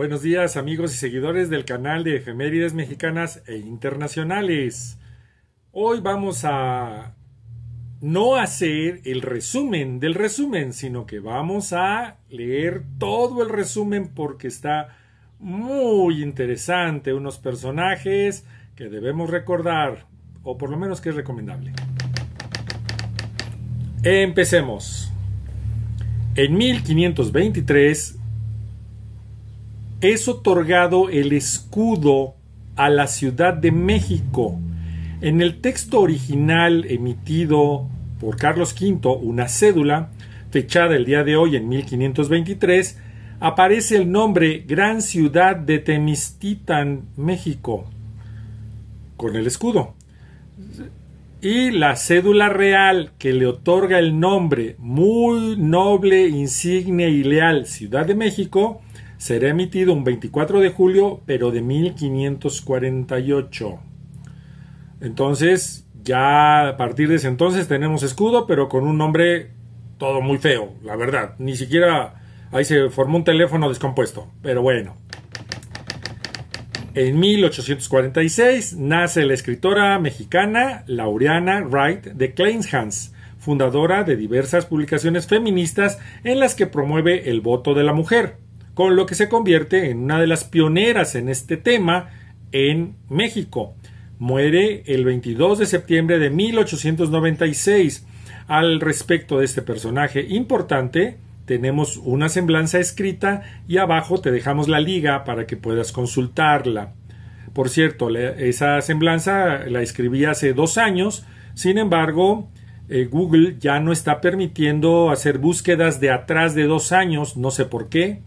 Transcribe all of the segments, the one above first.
Buenos días amigos y seguidores del canal de efemérides mexicanas e internacionales. Hoy vamos a no hacer el resumen del resumen, sino que vamos a leer todo el resumen porque está muy interesante, unos personajes que debemos recordar, o por lo menos que es recomendable. Empecemos. En 1523, es otorgado el escudo a la Ciudad de México. En el texto original emitido por Carlos V, una cédula, fechada el día de hoy en 1523, aparece el nombre Gran Ciudad de Temistitan, México, con el escudo. Y la cédula real que le otorga el nombre muy noble, insigne y leal Ciudad de México será emitido un 24 de julio, pero de 1548. Entonces, ya a partir de ese entonces tenemos escudo, pero con un nombre todo muy feo, la verdad. Ni siquiera ahí se formó un teléfono descompuesto, pero bueno. En 1846 nace la escritora mexicana Laureana Wright de Kleinshans, fundadora de diversas publicaciones feministas en las que promueve el voto de la mujer con lo que se convierte en una de las pioneras en este tema en México. Muere el 22 de septiembre de 1896. Al respecto de este personaje importante, tenemos una semblanza escrita y abajo te dejamos la liga para que puedas consultarla. Por cierto, esa semblanza la escribí hace dos años, sin embargo, eh, Google ya no está permitiendo hacer búsquedas de atrás de dos años, no sé por qué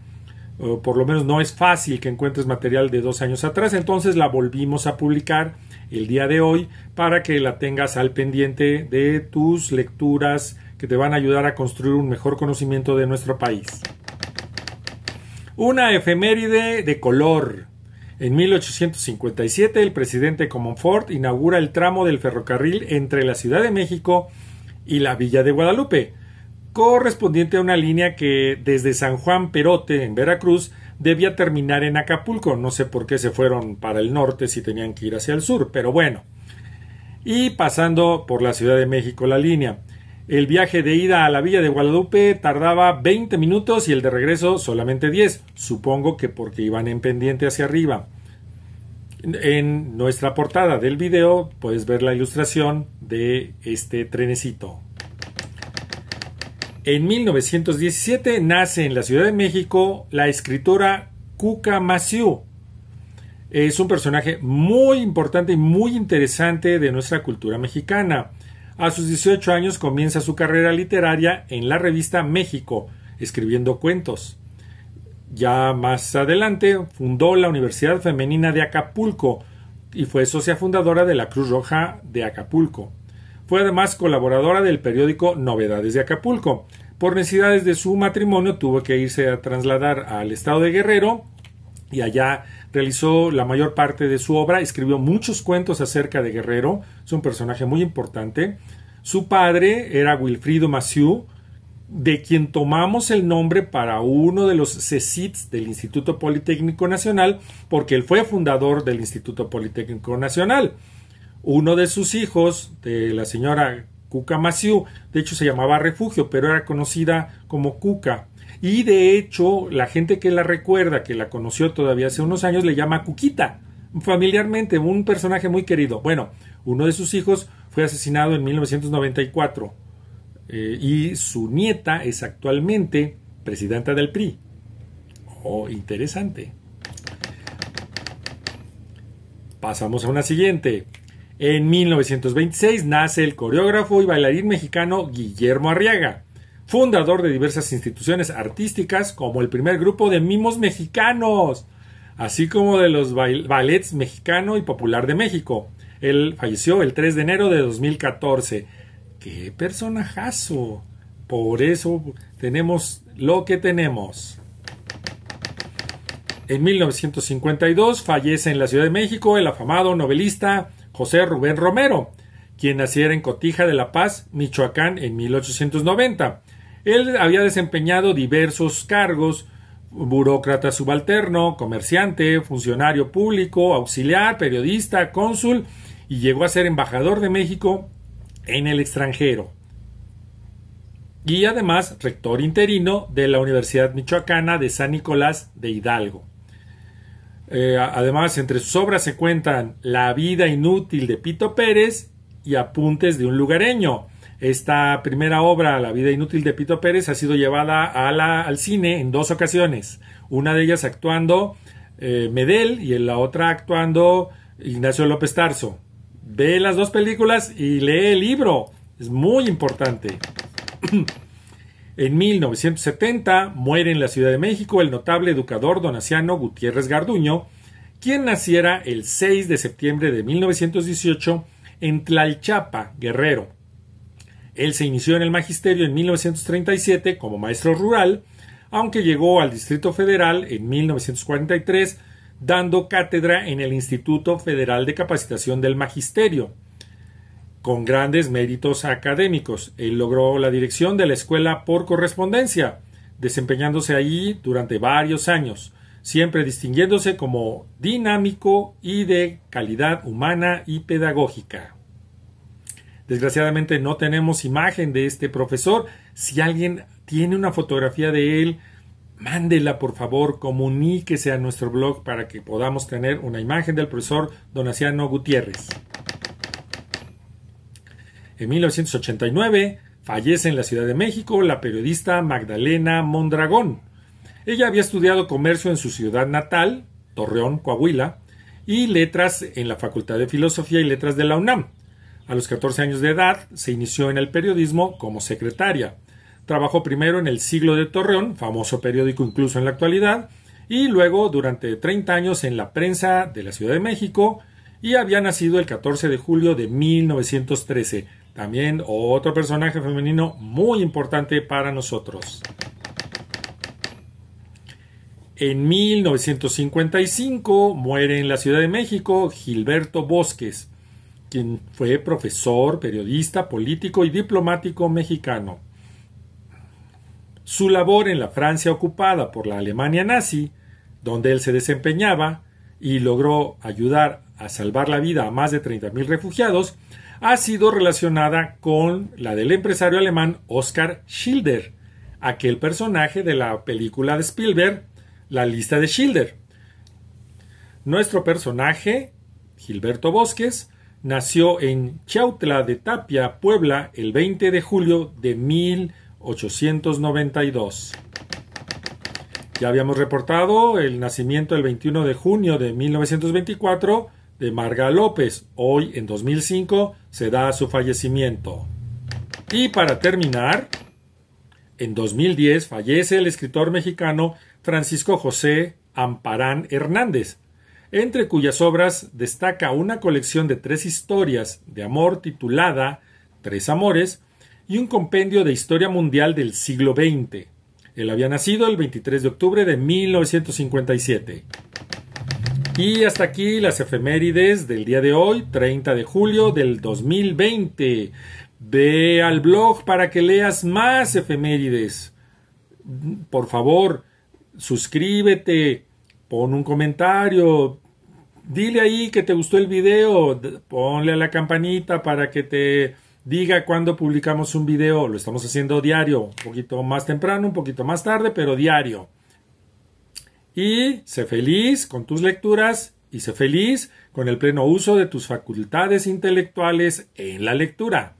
por lo menos no es fácil que encuentres material de dos años atrás, entonces la volvimos a publicar el día de hoy para que la tengas al pendiente de tus lecturas que te van a ayudar a construir un mejor conocimiento de nuestro país. Una efeméride de color. En 1857 el presidente Comonfort inaugura el tramo del ferrocarril entre la Ciudad de México y la Villa de Guadalupe correspondiente a una línea que desde San Juan Perote, en Veracruz, debía terminar en Acapulco. No sé por qué se fueron para el norte si tenían que ir hacia el sur, pero bueno. Y pasando por la Ciudad de México la línea. El viaje de ida a la Villa de Guadalupe tardaba 20 minutos y el de regreso solamente 10, supongo que porque iban en pendiente hacia arriba. En nuestra portada del video puedes ver la ilustración de este trenecito. En 1917 nace en la Ciudad de México la escritora Cuca Maciú. Es un personaje muy importante y muy interesante de nuestra cultura mexicana. A sus 18 años comienza su carrera literaria en la revista México, escribiendo cuentos. Ya más adelante fundó la Universidad Femenina de Acapulco y fue socia fundadora de la Cruz Roja de Acapulco. Fue además colaboradora del periódico Novedades de Acapulco. Por necesidades de su matrimonio tuvo que irse a trasladar al estado de Guerrero y allá realizó la mayor parte de su obra, escribió muchos cuentos acerca de Guerrero, es un personaje muy importante. Su padre era Wilfrido Massieu, de quien tomamos el nombre para uno de los CECITs del Instituto Politécnico Nacional, porque él fue fundador del Instituto Politécnico Nacional. Uno de sus hijos, de la señora Cuca Maciú, de hecho se llamaba Refugio, pero era conocida como Cuca. Y de hecho, la gente que la recuerda, que la conoció todavía hace unos años, le llama Cuquita, familiarmente, un personaje muy querido. Bueno, uno de sus hijos fue asesinado en 1994 eh, y su nieta es actualmente presidenta del PRI. Oh, interesante. Pasamos a una siguiente. En 1926 nace el coreógrafo y bailarín mexicano Guillermo Arriaga, fundador de diversas instituciones artísticas como el primer grupo de mimos mexicanos, así como de los ballets mexicano y popular de México. Él falleció el 3 de enero de 2014. ¡Qué personajazo! Por eso tenemos lo que tenemos. En 1952 fallece en la Ciudad de México el afamado novelista José Rubén Romero, quien naciera en Cotija de La Paz, Michoacán, en 1890. Él había desempeñado diversos cargos, burócrata subalterno, comerciante, funcionario público, auxiliar, periodista, cónsul, y llegó a ser embajador de México en el extranjero. Y además rector interino de la Universidad Michoacana de San Nicolás de Hidalgo. Eh, además, entre sus obras se cuentan La vida inútil de Pito Pérez y Apuntes de un lugareño. Esta primera obra, La vida inútil de Pito Pérez, ha sido llevada a la, al cine en dos ocasiones. Una de ellas actuando eh, Medel y en la otra actuando Ignacio López Tarso. Ve las dos películas y lee el libro. Es muy importante. En 1970 muere en la Ciudad de México el notable educador donaciano Gutiérrez Garduño, quien naciera el 6 de septiembre de 1918 en Tlalchapa, Guerrero. Él se inició en el magisterio en 1937 como maestro rural, aunque llegó al Distrito Federal en 1943 dando cátedra en el Instituto Federal de Capacitación del Magisterio con grandes méritos académicos. Él logró la dirección de la escuela por correspondencia, desempeñándose allí durante varios años, siempre distinguiéndose como dinámico y de calidad humana y pedagógica. Desgraciadamente no tenemos imagen de este profesor. Si alguien tiene una fotografía de él, mándela por favor, comuníquese a nuestro blog para que podamos tener una imagen del profesor Donaciano Gutiérrez. En 1989 fallece en la Ciudad de México la periodista Magdalena Mondragón. Ella había estudiado comercio en su ciudad natal, Torreón, Coahuila, y letras en la Facultad de Filosofía y Letras de la UNAM. A los 14 años de edad se inició en el periodismo como secretaria. Trabajó primero en El Siglo de Torreón, famoso periódico incluso en la actualidad, y luego durante 30 años en la prensa de la Ciudad de México, y había nacido el 14 de julio de 1913, también otro personaje femenino muy importante para nosotros. En 1955 muere en la Ciudad de México Gilberto Bosques, quien fue profesor, periodista, político y diplomático mexicano. Su labor en la Francia ocupada por la Alemania nazi, donde él se desempeñaba, y logró ayudar a salvar la vida a más de 30.000 refugiados, ha sido relacionada con la del empresario alemán Oscar Schilder, aquel personaje de la película de Spielberg, La lista de Schilder. Nuestro personaje, Gilberto Bosques, nació en Chautla de Tapia, Puebla, el 20 de julio de 1892. Ya habíamos reportado el nacimiento el 21 de junio de 1924 de Marga López. Hoy, en 2005, se da su fallecimiento. Y para terminar, en 2010 fallece el escritor mexicano Francisco José Amparán Hernández, entre cuyas obras destaca una colección de tres historias de amor titulada Tres Amores y un compendio de historia mundial del siglo XX él había nacido el 23 de octubre de 1957. Y hasta aquí las efemérides del día de hoy, 30 de julio del 2020. Ve al blog para que leas más efemérides. Por favor, suscríbete, pon un comentario, dile ahí que te gustó el video, ponle a la campanita para que te diga cuándo publicamos un video. Lo estamos haciendo diario, un poquito más temprano, un poquito más tarde, pero diario. Y sé feliz con tus lecturas y sé feliz con el pleno uso de tus facultades intelectuales en la lectura.